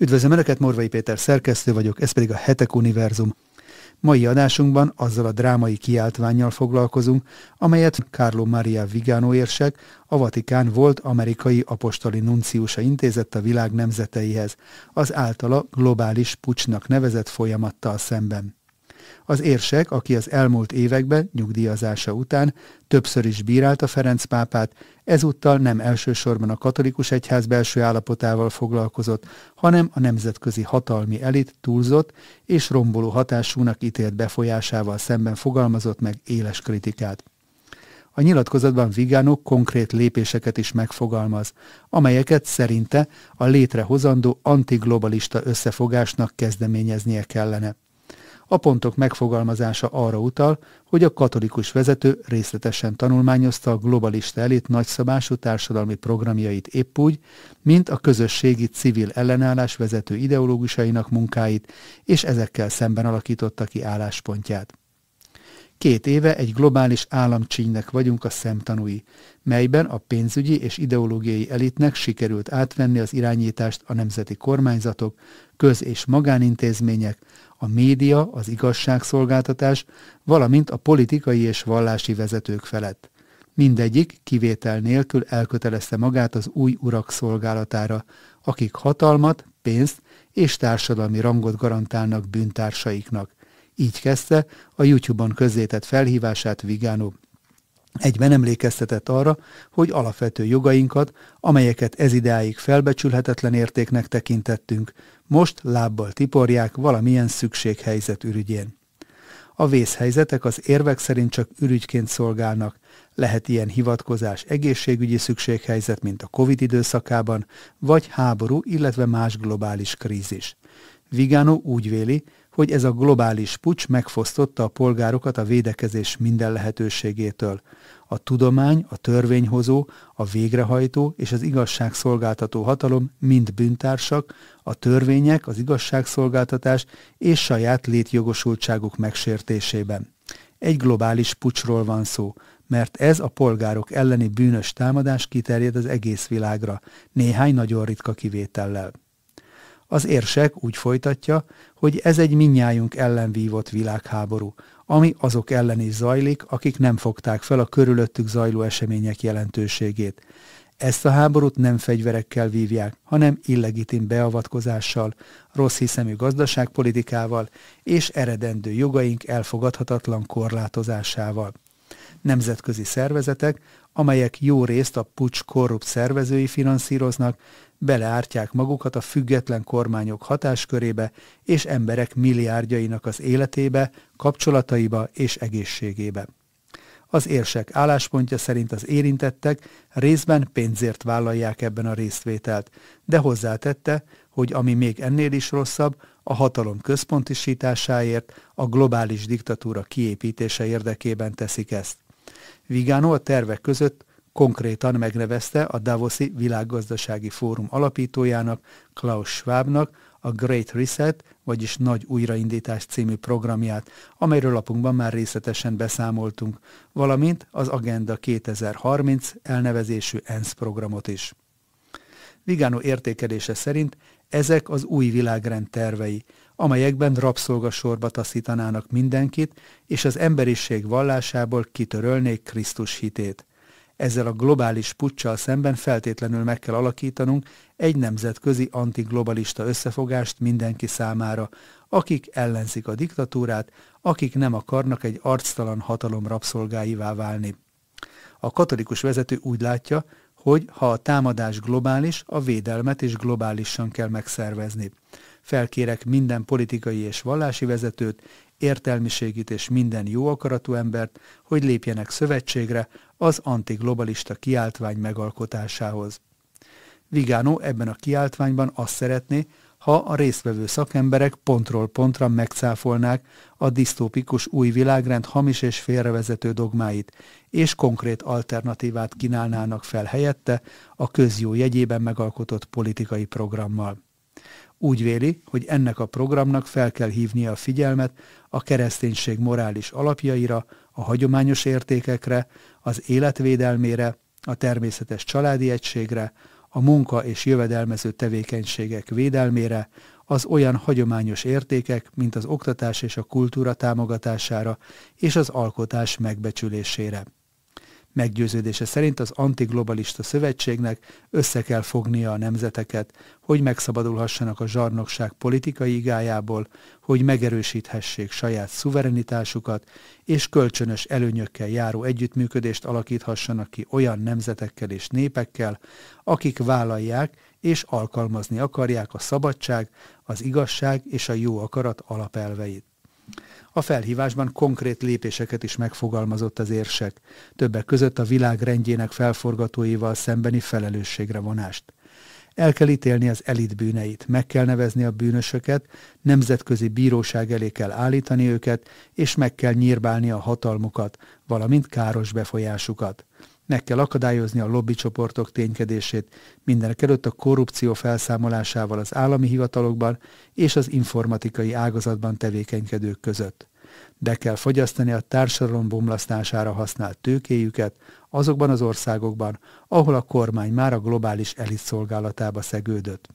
Üdvözlöm Önöket, Morvai Péter szerkesztő vagyok, ez pedig a Hetek Univerzum. Mai adásunkban azzal a drámai kiáltványjal foglalkozunk, amelyet Carlo Maria Vigano érsek, a Vatikán volt amerikai apostoli nunciusa intézett a világ nemzeteihez, az általa globális pucsnak nevezett folyamattal szemben. Az érsek, aki az elmúlt években nyugdíjazása után többször is bírálta Ferenc pápát, ezúttal nem elsősorban a katolikus egyház belső állapotával foglalkozott, hanem a nemzetközi hatalmi elit túlzott és romboló hatásúnak ítélt befolyásával szemben fogalmazott meg éles kritikát. A nyilatkozatban Vigano konkrét lépéseket is megfogalmaz, amelyeket szerinte a létrehozandó antiglobalista összefogásnak kezdeményeznie kellene. A pontok megfogalmazása arra utal, hogy a katolikus vezető részletesen tanulmányozta a globalista elit nagyszabású társadalmi programjait épp úgy, mint a közösségi civil ellenállás vezető ideológusainak munkáit, és ezekkel szemben alakította ki álláspontját. Két éve egy globális államcsínynek vagyunk a szemtanúi, melyben a pénzügyi és ideológiai elitnek sikerült átvenni az irányítást a nemzeti kormányzatok, köz- és magánintézmények, a média, az igazságszolgáltatás, valamint a politikai és vallási vezetők felett. Mindegyik kivétel nélkül elkötelezte magát az új urak szolgálatára, akik hatalmat, pénzt és társadalmi rangot garantálnak bűntársaiknak. Így kezdte a YouTube-on közzétett felhívását Vigano egyben emlékeztetett arra, hogy alapvető jogainkat, amelyeket ez idáig felbecsülhetetlen értéknek tekintettünk, most lábbal tiporják valamilyen szükséghelyzet ürügyén. A vészhelyzetek az érvek szerint csak ürügyként szolgálnak, lehet ilyen hivatkozás egészségügyi szükséghelyzet, mint a Covid időszakában, vagy háború, illetve más globális krízis. Vigano úgy véli, hogy ez a globális pucs megfosztotta a polgárokat a védekezés minden lehetőségétől. A tudomány, a törvényhozó, a végrehajtó és az igazságszolgáltató hatalom mind bűntársak, a törvények, az igazságszolgáltatás és saját létjogosultságuk megsértésében. Egy globális pucsról van szó, mert ez a polgárok elleni bűnös támadás kiterjed az egész világra, néhány nagyon ritka kivétellel. Az érsek úgy folytatja, hogy ez egy minnyájunk ellen vívott világháború, ami azok ellen is zajlik, akik nem fogták fel a körülöttük zajló események jelentőségét. Ezt a háborút nem fegyverekkel vívják, hanem illegitim beavatkozással, rossz hiszemű gazdaságpolitikával és eredendő jogaink elfogadhatatlan korlátozásával. Nemzetközi szervezetek, amelyek jó részt a pucs korrupt szervezői finanszíroznak, beleártják magukat a független kormányok hatáskörébe és emberek milliárdjainak az életébe, kapcsolataiba és egészségébe. Az érsek álláspontja szerint az érintettek részben pénzért vállalják ebben a résztvételt, de hozzátette, hogy ami még ennél is rosszabb, a hatalom központisításáért, a globális diktatúra kiépítése érdekében teszik ezt. Vigano a tervek között konkrétan megnevezte a Davoszi Világgazdasági Fórum alapítójának, Klaus Schwabnak a Great Reset, vagyis Nagy Újraindítás című programját, amelyről lapunkban már részletesen beszámoltunk, valamint az Agenda 2030 elnevezésű ENSZ programot is. Vigano értékelése szerint ezek az új világrend tervei, amelyekben rabszolgasorba taszítanának mindenkit, és az emberiség vallásából kitörölnék Krisztus hitét. Ezzel a globális puccsal szemben feltétlenül meg kell alakítanunk egy nemzetközi antiglobalista összefogást mindenki számára, akik ellenzik a diktatúrát, akik nem akarnak egy arctalan hatalom rabszolgáivá válni. A katolikus vezető úgy látja, hogy ha a támadás globális, a védelmet is globálisan kell megszervezni. Felkérek minden politikai és vallási vezetőt, értelmiségit és minden jó akaratú embert, hogy lépjenek szövetségre, az antiglobalista kiáltvány megalkotásához. Vigano ebben a kiáltványban azt szeretné, ha a résztvevő szakemberek pontról pontra megcáfolnák a disztópikus új világrend hamis és félrevezető dogmáit, és konkrét alternatívát kínálnának fel helyette a közjó jegyében megalkotott politikai programmal. Úgy véli, hogy ennek a programnak fel kell hívnia a figyelmet a kereszténység morális alapjaira, a hagyományos értékekre, az életvédelmére, a természetes családi egységre, a munka és jövedelmező tevékenységek védelmére, az olyan hagyományos értékek, mint az oktatás és a kultúra támogatására és az alkotás megbecsülésére. Meggyőződése szerint az antiglobalista szövetségnek össze kell fognia a nemzeteket, hogy megszabadulhassanak a zsarnokság politikai igájából, hogy megerősíthessék saját szuverenitásukat, és kölcsönös előnyökkel járó együttműködést alakíthassanak ki olyan nemzetekkel és népekkel, akik vállalják és alkalmazni akarják a szabadság, az igazság és a jó akarat alapelveit. A felhívásban konkrét lépéseket is megfogalmazott az érsek, többek között a világ rendjének felforgatóival szembeni felelősségre vonást. El kell ítélni az elit bűneit, meg kell nevezni a bűnösöket, nemzetközi bíróság elé kell állítani őket, és meg kell nyírbálni a hatalmukat, valamint káros befolyásukat. Meg kell akadályozni a lobbycsoportok ténykedését, mindenek előtt a korrupció felszámolásával az állami hivatalokban és az informatikai ágazatban tevékenykedők között. Be kell fogyasztani a társadalom bomlasztására használt tőkéjüket azokban az országokban, ahol a kormány már a globális elit szolgálatába szegődött.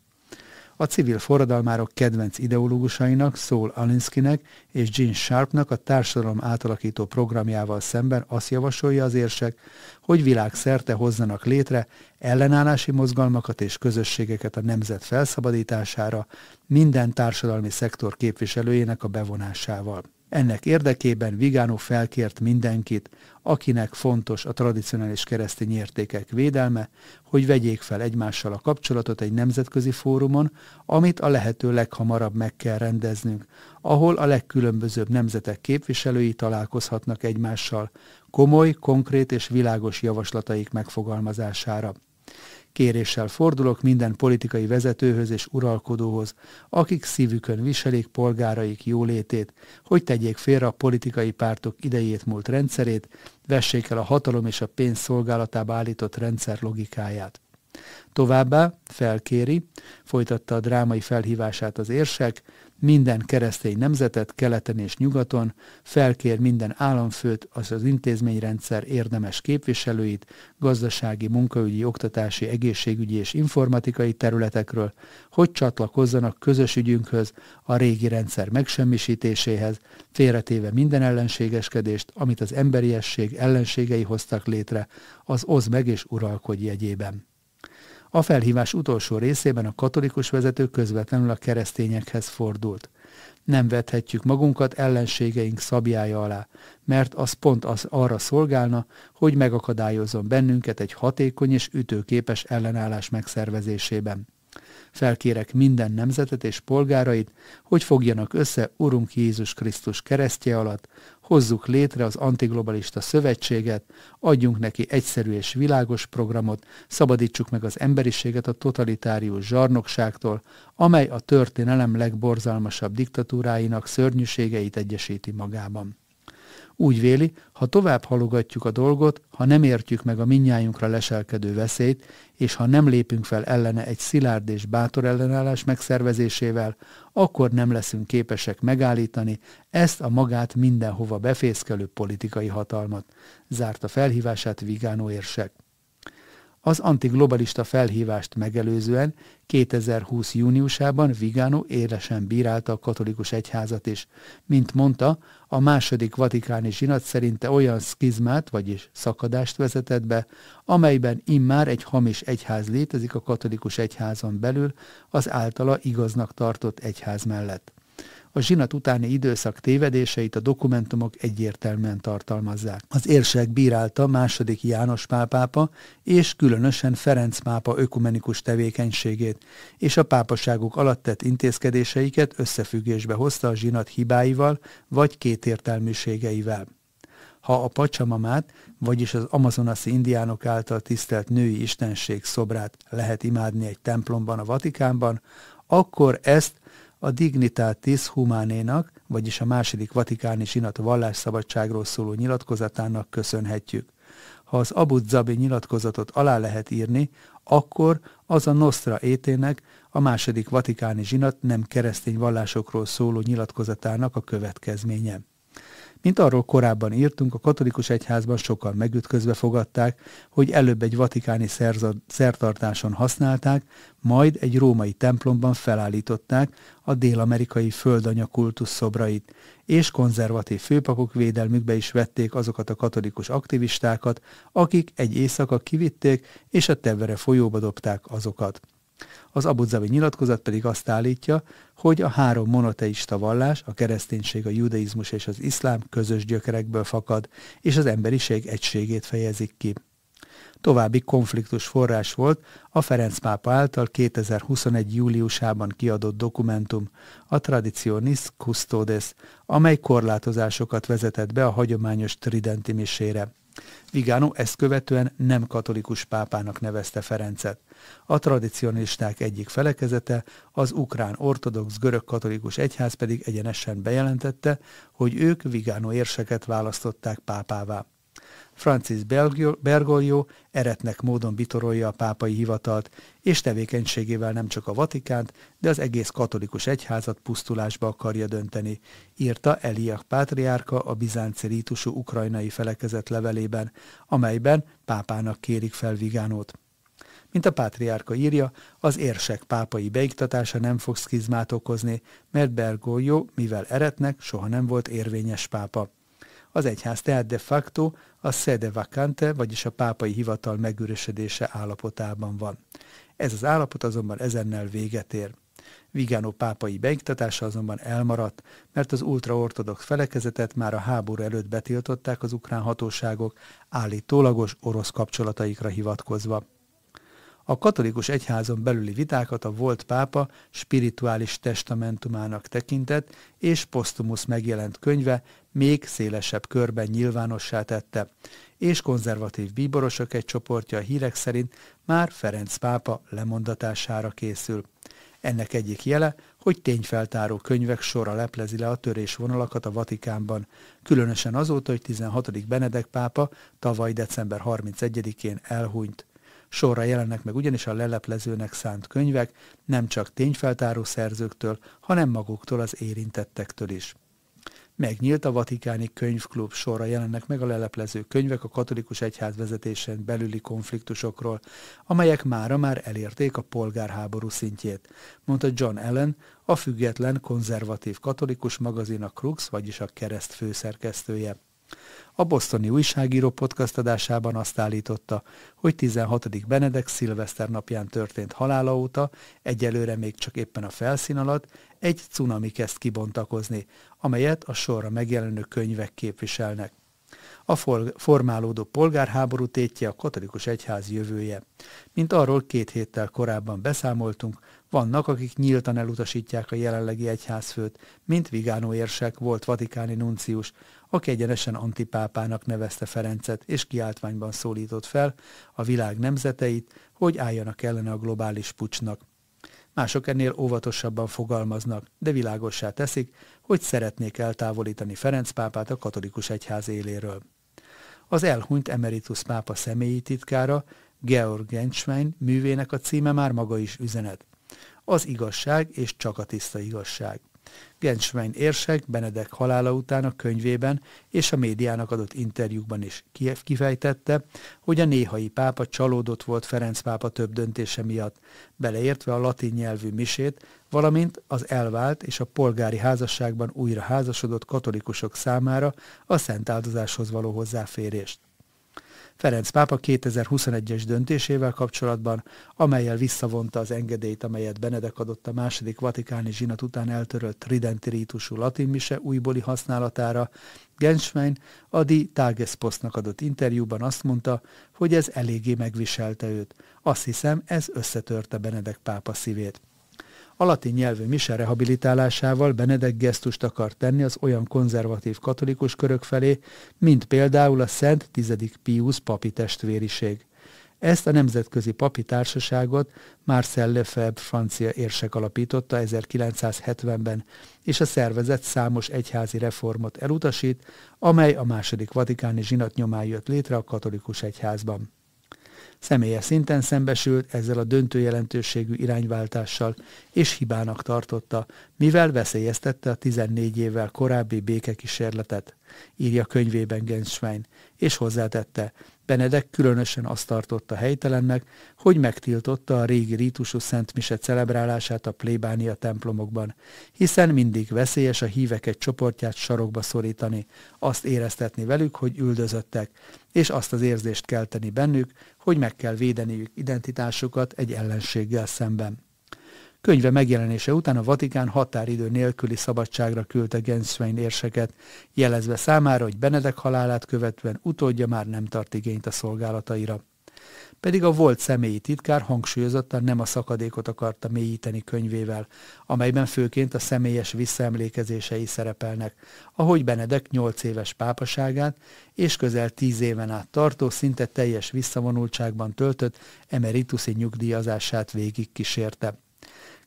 A civil forradalmárok kedvenc ideológusainak, Saul Alinskynek és Gene Sharpnak a társadalom átalakító programjával szemben azt javasolja az érsek, hogy világszerte hozzanak létre ellenállási mozgalmakat és közösségeket a nemzet felszabadítására minden társadalmi szektor képviselőjének a bevonásával. Ennek érdekében Vigano felkért mindenkit, akinek fontos a tradicionális keresztény értékek védelme, hogy vegyék fel egymással a kapcsolatot egy nemzetközi fórumon, amit a lehető leghamarabb meg kell rendeznünk, ahol a legkülönbözőbb nemzetek képviselői találkozhatnak egymással, komoly, konkrét és világos javaslataik megfogalmazására. Kéréssel fordulok minden politikai vezetőhöz és uralkodóhoz, akik szívükön viselik polgáraik jólétét, hogy tegyék félre a politikai pártok idejét múlt rendszerét, vessék el a hatalom és a pénz szolgálatába állított rendszer logikáját. Továbbá felkéri, folytatta a drámai felhívását az érsek, minden keresztény nemzetet keleten és nyugaton, felkér minden államfőt, az az intézményrendszer érdemes képviselőit, gazdasági, munkaügyi, oktatási, egészségügyi és informatikai területekről, hogy csatlakozzanak közös ügyünkhöz, a régi rendszer megsemmisítéséhez, félretéve minden ellenségeskedést, amit az emberiesség ellenségei hoztak létre, az oz meg és uralkodj jegyében. A felhívás utolsó részében a katolikus vezető közvetlenül a keresztényekhez fordult. Nem vethetjük magunkat ellenségeink szabjája alá, mert az pont az arra szolgálna, hogy megakadályozzon bennünket egy hatékony és ütőképes ellenállás megszervezésében. Felkérek minden nemzetet és polgárait, hogy fogjanak össze Urunk Jézus Krisztus keresztje alatt, hozzuk létre az antiglobalista szövetséget, adjunk neki egyszerű és világos programot, szabadítsuk meg az emberiséget a totalitárius zsarnokságtól, amely a történelem legborzalmasabb diktatúráinak szörnyűségeit egyesíti magában. Úgy véli, ha tovább halogatjuk a dolgot, ha nem értjük meg a minnyájunkra leselkedő veszélyt, és ha nem lépünk fel ellene egy szilárd és bátor ellenállás megszervezésével, akkor nem leszünk képesek megállítani ezt a magát mindenhova befészkelő politikai hatalmat, zárta felhívását Vigánó érsek. Az antiglobalista felhívást megelőzően 2020. júniusában Vigano élesen bírálta a katolikus egyházat is. Mint mondta, a második vatikáni zsinat szerinte olyan szkizmát, vagyis szakadást vezetett be, amelyben immár egy hamis egyház létezik a katolikus egyházon belül, az általa igaznak tartott egyház mellett a zsinat utáni időszak tévedéseit a dokumentumok egyértelműen tartalmazzák. Az érsek bírálta második János pápápa és különösen Ferenc pápa ökumenikus tevékenységét, és a pápaságuk alatt tett intézkedéseiket összefüggésbe hozta a zsinat hibáival vagy kétértelműségeivel ha a pacsamamát, vagyis az amazonaszi indiánok által tisztelt női istenség szobrát lehet imádni egy templomban a Vatikánban, akkor ezt a Dignitatis Humanénak, vagyis a második vatikáni Sinat vallásszabadságról szóló nyilatkozatának köszönhetjük. Ha az Abu Zabi nyilatkozatot alá lehet írni, akkor az a Nostra étének, a második vatikáni zsinat nem keresztény vallásokról szóló nyilatkozatának a következménye. Mint arról korábban írtunk, a katolikus egyházban sokan megütközve fogadták, hogy előbb egy vatikáni szertartáson használták, majd egy római templomban felállították a dél-amerikai földanya kultusz szobrait, és konzervatív főpapok védelmükbe is vették azokat a katolikus aktivistákat, akik egy éjszaka kivitték és a Tevere folyóba dobták azokat. Az abudzavi nyilatkozat pedig azt állítja, hogy a három monoteista vallás, a kereszténység, a judaizmus és az iszlám közös gyökerekből fakad, és az emberiség egységét fejezik ki. További konfliktus forrás volt a Ferenc pápa által 2021. júliusában kiadott dokumentum, a Traditionis Custodes, amely korlátozásokat vezetett be a hagyományos tridenti misére. Vigano ezt követően nem katolikus pápának nevezte Ferencet. A tradicionisták egyik felekezete, az ukrán ortodox görög katolikus egyház pedig egyenesen bejelentette, hogy ők Vigano érseket választották pápává. Francis Bergoglio eretnek módon bitorolja a pápai hivatalt, és tevékenységével nem csak a Vatikánt, de az egész katolikus egyházat pusztulásba akarja dönteni, írta Eliak pátriárka a bizánci rítusú ukrajnai felekezet levelében, amelyben pápának kérik fel Vigánót. Mint a pátriárka írja, az érsek pápai beiktatása nem fog szkizmát okozni, mert Bergoglio, mivel eretnek, soha nem volt érvényes pápa az egyház tehát de facto a sede vacante, vagyis a pápai hivatal megüresedése állapotában van. Ez az állapot azonban ezennel véget ér. Vigánó pápai beiktatása azonban elmaradt, mert az ultraortodox felekezetet már a háború előtt betiltották az ukrán hatóságok, állítólagos orosz kapcsolataikra hivatkozva. A katolikus egyházon belüli vitákat a volt pápa spirituális testamentumának tekintett és posztumusz megjelent könyve még szélesebb körben nyilvánossá tette, és konzervatív bíborosok egy csoportja a hírek szerint már Ferenc pápa lemondatására készül. Ennek egyik jele, hogy tényfeltáró könyvek sora leplezi le a törésvonalakat a Vatikánban, különösen azóta, hogy 16. Benedek pápa tavaly december 31-én elhunyt. Sorra jelennek meg ugyanis a leleplezőnek szánt könyvek, nem csak tényfeltáró szerzőktől, hanem maguktól az érintettektől is. Megnyílt a Vatikáni Könyvklub sorra jelennek meg a leleplező könyvek a katolikus egyház vezetésen belüli konfliktusokról, amelyek mára már elérték a polgárháború szintjét, mondta John Allen, a független konzervatív katolikus magazin a Crux, vagyis a kereszt főszerkesztője. A bosztoni újságíró podcast adásában azt állította, hogy 16. Benedek szilveszter napján történt halála óta, egyelőre még csak éppen a felszín alatt, egy cunami kezd kibontakozni, amelyet a sorra megjelenő könyvek képviselnek. A formálódó polgárháború tétje a katolikus egyház jövője. Mint arról két héttel korábban beszámoltunk, vannak, akik nyíltan elutasítják a jelenlegi egyházfőt, mint Vigánó érsek volt vatikáni nuncius, aki egyenesen antipápának nevezte Ferencet, és kiáltványban szólított fel a világ nemzeteit, hogy álljanak ellene a globális pucsnak. Mások ennél óvatosabban fogalmaznak, de világossá teszik, hogy szeretnék eltávolítani Ferenc pápát a katolikus egyház éléről. Az elhunyt emeritus pápa személyi titkára, Georg Genschwein művének a címe már maga is üzenet. Az igazság és csak a tiszta igazság. Genswein érsek Benedek halála után a könyvében és a médiának adott interjúkban is kifejtette, hogy a néhai pápa csalódott volt Ferenc pápa több döntése miatt, beleértve a latin nyelvű misét, valamint az elvált és a polgári házasságban újra házasodott katolikusok számára a szent áldozáshoz való hozzáférést. Ferenc pápa 2021-es döntésével kapcsolatban, amelyel visszavonta az engedélyt, amelyet Benedek adott a második vatikáni zsinat után eltörölt tridenti rítusú latinmise újbóli használatára, Genschwein a Di Tagesposztnak adott interjúban azt mondta, hogy ez eléggé megviselte őt. Azt hiszem, ez összetörte Benedek pápa szívét. A latin nyelvű mise rehabilitálásával Benedek gesztust akar tenni az olyan konzervatív katolikus körök felé, mint például a Szent X. Pius papi testvériség. Ezt a Nemzetközi Papi Társaságot Marcel Lefebvre francia érsek alapította 1970-ben, és a szervezet számos egyházi reformot elutasít, amely a második vatikáni zsinat nyomán jött létre a katolikus egyházban személyes szinten szembesült ezzel a döntő jelentőségű irányváltással, és hibának tartotta, mivel veszélyeztette a 14 évvel korábbi békekísérletet írja könyvében Genswein, és hozzátette, Benedek különösen azt tartotta helytelennek, hogy megtiltotta a régi rítusú szentmise celebrálását a plébánia templomokban, hiszen mindig veszélyes a hívek egy csoportját sarokba szorítani, azt éreztetni velük, hogy üldözöttek, és azt az érzést kelteni bennük, hogy meg kell védeniük identitásukat egy ellenséggel szemben. Könyve megjelenése után a Vatikán határidő nélküli szabadságra küldte Genswein érseket, jelezve számára, hogy Benedek halálát követően utódja már nem tart igényt a szolgálataira. Pedig a volt személyi titkár hangsúlyozottan nem a szakadékot akarta mélyíteni könyvével, amelyben főként a személyes visszaemlékezései szerepelnek, ahogy Benedek 8 éves pápaságát és közel 10 éven át tartó, szinte teljes visszavonultságban töltött emeritusi nyugdíjazását végig kísérte.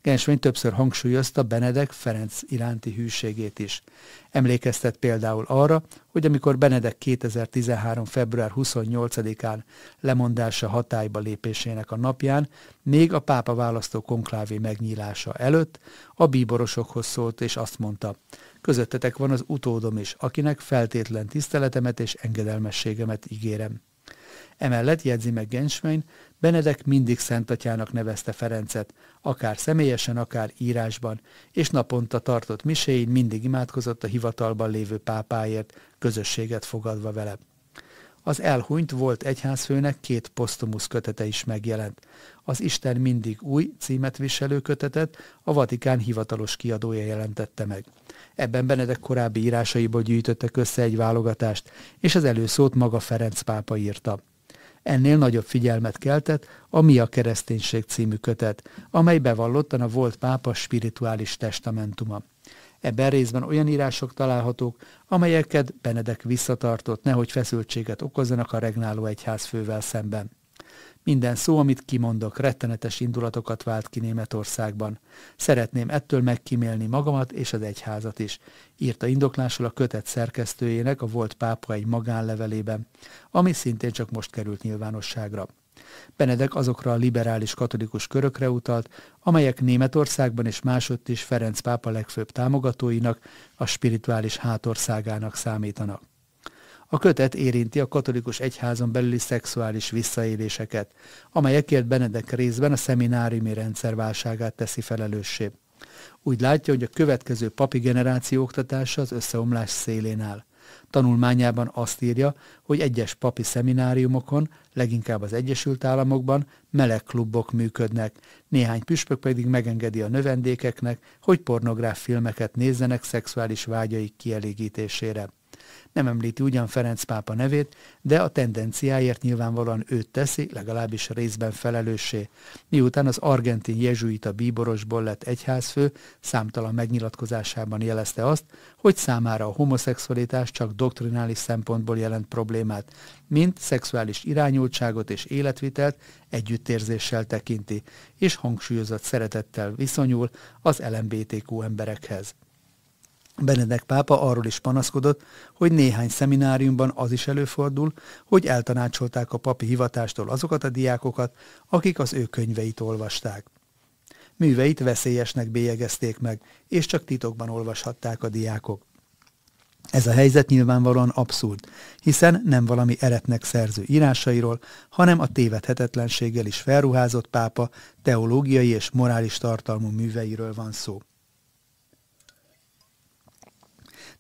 Gensvény többször hangsúlyozta Benedek Ferenc iránti hűségét is. Emlékeztet például arra, hogy amikor Benedek 2013. február 28-án lemondása hatályba lépésének a napján, még a pápa választó konklávé megnyílása előtt a bíborosokhoz szólt és azt mondta, közöttetek van az utódom is, akinek feltétlen tiszteletemet és engedelmességemet ígérem. Emellett jegyzi meg Genswein, Benedek mindig Szentatyának nevezte Ferencet, akár személyesen, akár írásban, és naponta tartott miséin mindig imádkozott a hivatalban lévő pápáért, közösséget fogadva vele. Az elhunyt volt egyházfőnek két posztumusz kötete is megjelent. Az Isten mindig új címet viselő kötetet a Vatikán hivatalos kiadója jelentette meg. Ebben Benedek korábbi írásaiból gyűjtöttek össze egy válogatást, és az előszót maga Ferenc pápa írta ennél nagyobb figyelmet keltett a Mi a kereszténység című kötet, amely bevallottan a volt pápa spirituális testamentuma. Ebben részben olyan írások találhatók, amelyeket Benedek visszatartott, nehogy feszültséget okozzanak a regnáló egyház fővel szemben. Minden szó, amit kimondok, rettenetes indulatokat vált ki Németországban. Szeretném ettől megkímélni magamat és az egyházat is, írta indoklásul a kötet szerkesztőjének a volt pápa egy magánlevelében, ami szintén csak most került nyilvánosságra. Benedek azokra a liberális katolikus körökre utalt, amelyek Németországban és másutt is Ferenc pápa legfőbb támogatóinak, a spirituális hátországának számítanak. A kötet érinti a katolikus egyházon belüli szexuális visszaéléseket, amelyekért Benedek részben a szemináriumi rendszer válságát teszi felelőssé. Úgy látja, hogy a következő papi generáció oktatása az összeomlás szélén áll. Tanulmányában azt írja, hogy egyes papi szemináriumokon, leginkább az Egyesült Államokban meleg klubok működnek, néhány püspök pedig megengedi a növendékeknek, hogy pornográf filmeket nézzenek szexuális vágyaik kielégítésére nem említi ugyan Ferenc pápa nevét, de a tendenciáért nyilvánvalóan őt teszi, legalábbis részben felelőssé. Miután az argentin jezsuita bíborosból lett egyházfő, számtalan megnyilatkozásában jelezte azt, hogy számára a homoszexualitás csak doktrinális szempontból jelent problémát, mint szexuális irányultságot és életvitelt együttérzéssel tekinti, és hangsúlyozott szeretettel viszonyul az LMBTQ emberekhez. Benedek pápa arról is panaszkodott, hogy néhány szemináriumban az is előfordul, hogy eltanácsolták a papi hivatástól azokat a diákokat, akik az ő könyveit olvasták. Műveit veszélyesnek bélyegezték meg, és csak titokban olvashatták a diákok. Ez a helyzet nyilvánvalóan abszurd, hiszen nem valami eretnek szerző írásairól, hanem a tévedhetetlenséggel is felruházott pápa teológiai és morális tartalmú műveiről van szó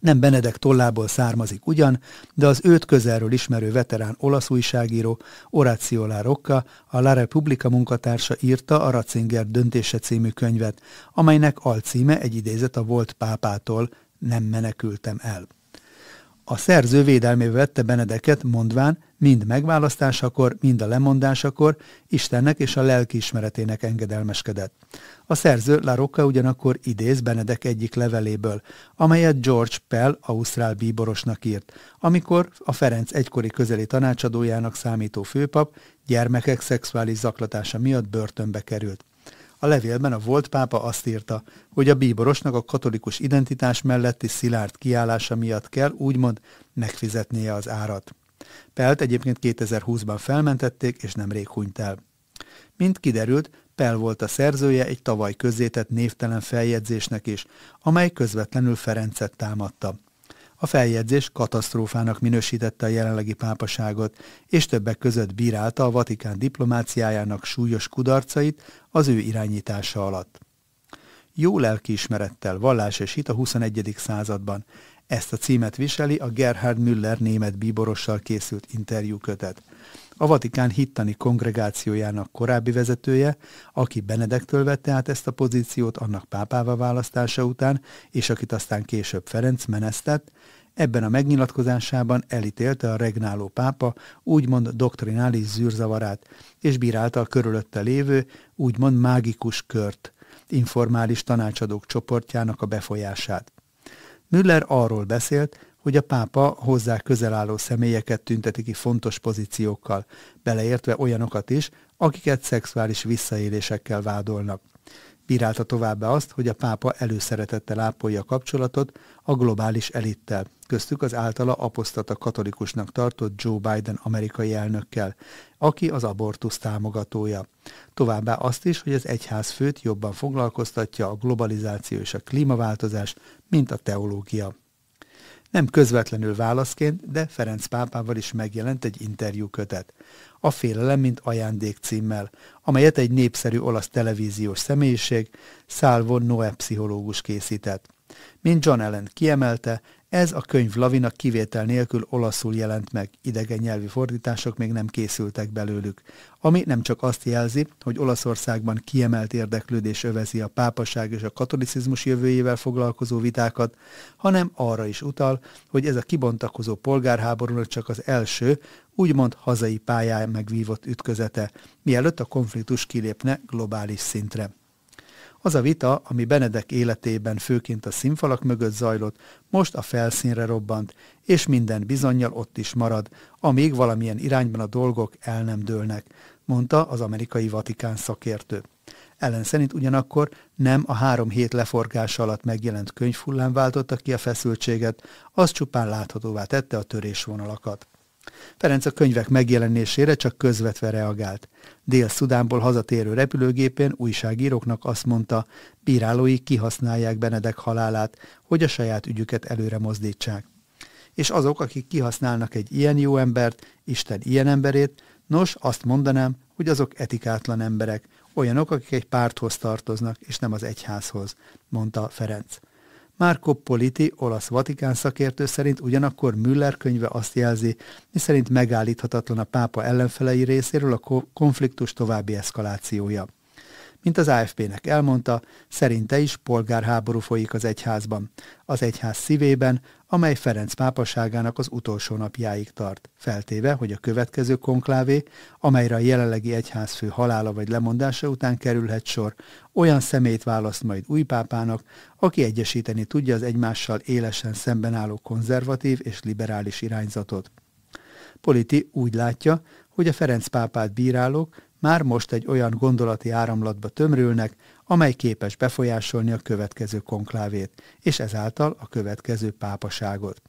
nem Benedek tollából származik ugyan, de az őt közelről ismerő veterán olasz újságíró Orazio La Rocca, a La Repubblica munkatársa írta a Ratzinger döntése című könyvet, amelynek alcíme egy idézet a volt pápától, nem menekültem el. A szerző védelmébe vette Benedeket, mondván, mind megválasztásakor, mind a lemondásakor Istennek és a lelki ismeretének engedelmeskedett. A szerző La Rocca ugyanakkor idéz Benedek egyik leveléből, amelyet George Pell ausztrál bíborosnak írt, amikor a Ferenc egykori közeli tanácsadójának számító főpap gyermekek szexuális zaklatása miatt börtönbe került. A levélben a volt pápa azt írta, hogy a bíborosnak a katolikus identitás melletti szilárd kiállása miatt kell úgymond megfizetnie az árat. Pelt egyébként 2020-ban felmentették, és nemrég hunyt el. Mint kiderült, Pell volt a szerzője egy tavaly közzétett névtelen feljegyzésnek is, amely közvetlenül Ferencet támadta. A feljegyzés katasztrófának minősítette a jelenlegi pápaságot, és többek között bírálta a Vatikán diplomáciájának súlyos kudarcait az ő irányítása alatt. Jó lelkiismerettel, vallás és hit a 21. században. Ezt a címet viseli a Gerhard Müller német bíborossal készült interjúkötet a Vatikán hittani kongregációjának korábbi vezetője, aki Benedektől vette át ezt a pozíciót annak pápává választása után, és akit aztán később Ferenc menesztett, ebben a megnyilatkozásában elítélte a regnáló pápa úgymond doktrinális zűrzavarát, és bírálta a körülötte lévő úgymond mágikus kört, informális tanácsadók csoportjának a befolyását. Müller arról beszélt, hogy a pápa hozzá közel álló személyeket tünteti ki fontos pozíciókkal, beleértve olyanokat is, akiket szexuális visszaélésekkel vádolnak. Bírálta továbbá azt, hogy a pápa előszeretettel ápolja a kapcsolatot a globális elittel, köztük az általa apostata katolikusnak tartott Joe Biden amerikai elnökkel, aki az abortusz támogatója. Továbbá azt is, hogy az egyház főt jobban foglalkoztatja a globalizáció és a klímaváltozás, mint a teológia. Nem közvetlenül válaszként, de Ferenc pápával is megjelent egy interjúkötet. A félelem, mint ajándék címmel, amelyet egy népszerű olasz televíziós személyiség, Salvo Noe pszichológus készített. Mint John Ellen kiemelte, ez a könyv Lavina kivétel nélkül olaszul jelent meg, idegen nyelvi fordítások még nem készültek belőlük, ami nem csak azt jelzi, hogy Olaszországban kiemelt érdeklődés övezi a pápaság és a katolicizmus jövőjével foglalkozó vitákat, hanem arra is utal, hogy ez a kibontakozó polgárháború csak az első, úgymond hazai pályán megvívott ütközete, mielőtt a konfliktus kilépne globális szintre. Az a vita, ami Benedek életében főként a színfalak mögött zajlott, most a felszínre robbant, és minden bizonyal ott is marad, amíg valamilyen irányban a dolgok el nem dőlnek, mondta az amerikai Vatikán szakértő. Ellen szerint ugyanakkor nem a három hét leforgása alatt megjelent könyvfullám váltotta ki a feszültséget, az csupán láthatóvá tette a törésvonalakat. Ferenc a könyvek megjelenésére csak közvetve reagált. Dél-Szudánból hazatérő repülőgépén újságíróknak azt mondta, bírálói kihasználják Benedek halálát, hogy a saját ügyüket előre mozdítsák. És azok, akik kihasználnak egy ilyen jó embert, Isten ilyen emberét, nos, azt mondanám, hogy azok etikátlan emberek, olyanok, akik egy párthoz tartoznak, és nem az egyházhoz, mondta Ferenc. Márko Politi, olasz Vatikán szakértő szerint ugyanakkor Müller könyve azt jelzi, miszerint megállíthatatlan a pápa ellenfelei részéről a konfliktus további eszkalációja. Mint az AFP-nek elmondta, szerinte is polgárháború folyik az egyházban. Az egyház szívében, amely Ferenc pápaságának az utolsó napjáig tart, feltéve, hogy a következő konklávé, amelyre a jelenlegi egyházfő halála vagy lemondása után kerülhet sor, olyan szemét választ majd új pápának, aki egyesíteni tudja az egymással élesen szemben álló konzervatív és liberális irányzatot. Politi úgy látja, hogy a Ferenc pápát bírálók már most egy olyan gondolati áramlatba tömrülnek, amely képes befolyásolni a következő konklávét, és ezáltal a következő pápaságot.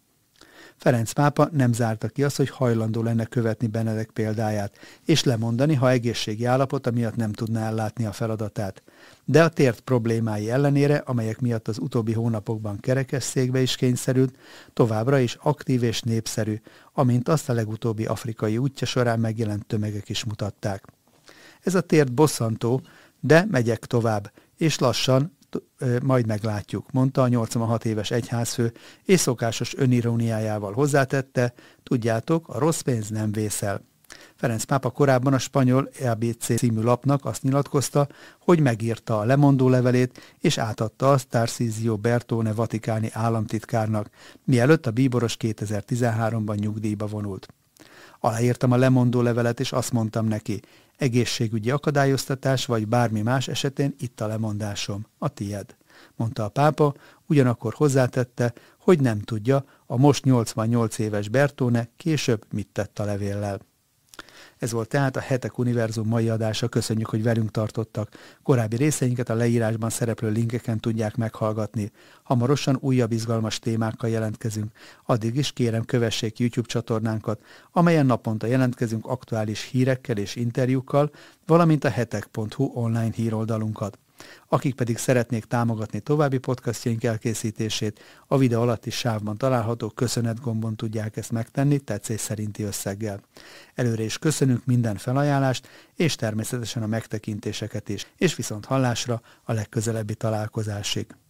Ferenc pápa nem zárta ki azt, hogy hajlandó lenne követni Benedek példáját, és lemondani, ha egészségi állapota miatt nem tudná ellátni a feladatát. De a tért problémái ellenére, amelyek miatt az utóbbi hónapokban kerekesszékbe is kényszerült, továbbra is aktív és népszerű, amint azt a legutóbbi afrikai útja során megjelent tömegek is mutatták. Ez a tért bosszantó, de megyek tovább, és lassan majd meglátjuk, mondta a 86 éves egyházfő, és szokásos öniróniájával hozzátette, tudjátok, a rossz pénz nem vészel. Ferenc pápa korábban a spanyol ABC című lapnak azt nyilatkozta, hogy megírta a lemondó levelét, és átadta azt Tarcisio Bertone vatikáni államtitkárnak, mielőtt a bíboros 2013-ban nyugdíjba vonult. Aláírtam a lemondó levelet, és azt mondtam neki, egészségügyi akadályoztatás vagy bármi más esetén itt a lemondásom, a tied, mondta a pápa, ugyanakkor hozzátette, hogy nem tudja, a most 88 éves Bertone később mit tett a levéllel. Ez volt tehát a Hetek Univerzum mai adása. Köszönjük, hogy velünk tartottak. Korábbi részeinket a leírásban szereplő linkeken tudják meghallgatni. Hamarosan újabb izgalmas témákkal jelentkezünk. Addig is kérem kövessék YouTube csatornánkat, amelyen naponta jelentkezünk aktuális hírekkel és interjúkkal, valamint a hetek.hu online híroldalunkat. Akik pedig szeretnék támogatni további podcastjaink elkészítését, a videó alatti sávban található köszönet gombon tudják ezt megtenni tetszés szerinti összeggel. Előre is köszönünk minden felajánlást, és természetesen a megtekintéseket is, és viszont hallásra a legközelebbi találkozásig.